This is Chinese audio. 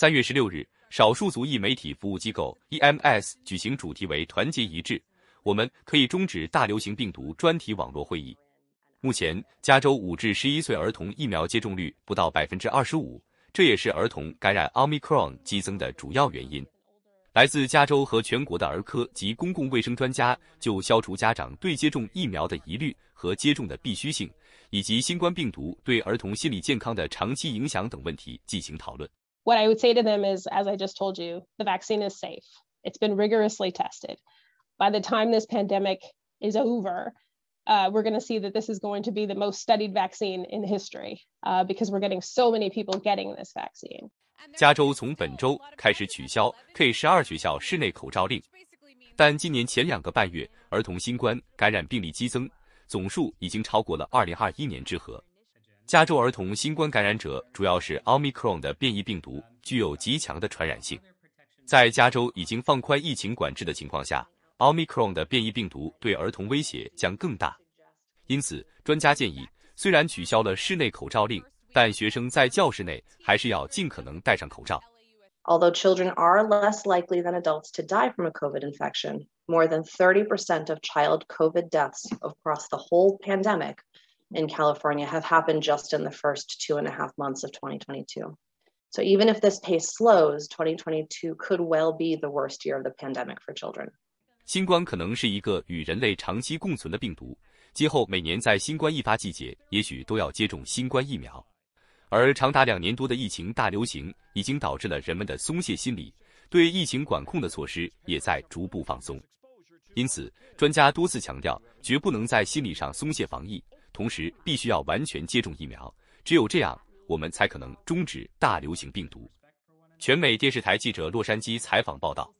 三月十六日，少数族裔媒体服务机构 EMS 举行主题为“团结一致，我们可以终止大流行病毒”专题网络会议。目前，加州五至十一岁儿童疫苗接种率不到百分之二十五，这也是儿童感染奥密克戎激增的主要原因。来自加州和全国的儿科及公共卫生专家就消除家长对接种疫苗的疑虑和接种的必须性，以及新冠病毒对儿童心理健康的长期影响等问题进行讨论。what I would say to them is, as I just told you, the vaccine is safe. It's been rigorously tested. By the time this pandemic is over, uh, we're going to see that this is going to be the most studied vaccine in history uh, because we're getting so many people getting this vaccine. 加州从本周开始取消 K 十二学校室内口罩令，但今年前两个半月，儿童新冠感染病例激增，总数已经超过了2021年之和。加州儿童新冠感染者主要是奥密克戎的变异病毒，具有极强的传染性。在加州已经放宽疫情管制的情况下，奥密克戎的变异病毒对儿童威胁将更大。因此，专家建议，虽然取消了室内口罩令，但学生在教室内还是要尽可能戴上口罩。Although children are less likely than adults to die from a COVID infection, more than 30 percent of child COVID deaths across the whole pandemic. in California，have happened just in the first two and a half months of 2022. So even if this pace slows, 2022 could well be the worst year of the pandemic for children. 新冠可能是一个与人类长期共存的病毒，今后每年在新冠易发季节，也许都要接种新冠疫苗。而长达两年多的疫情大流行，已经导致了人们的松懈心理，对疫情管控的措施也在逐步放松。因此，专家多次强调，绝不能在心理上松懈防疫。同时，必须要完全接种疫苗，只有这样，我们才可能终止大流行病毒。全美电视台记者洛杉矶采访报道。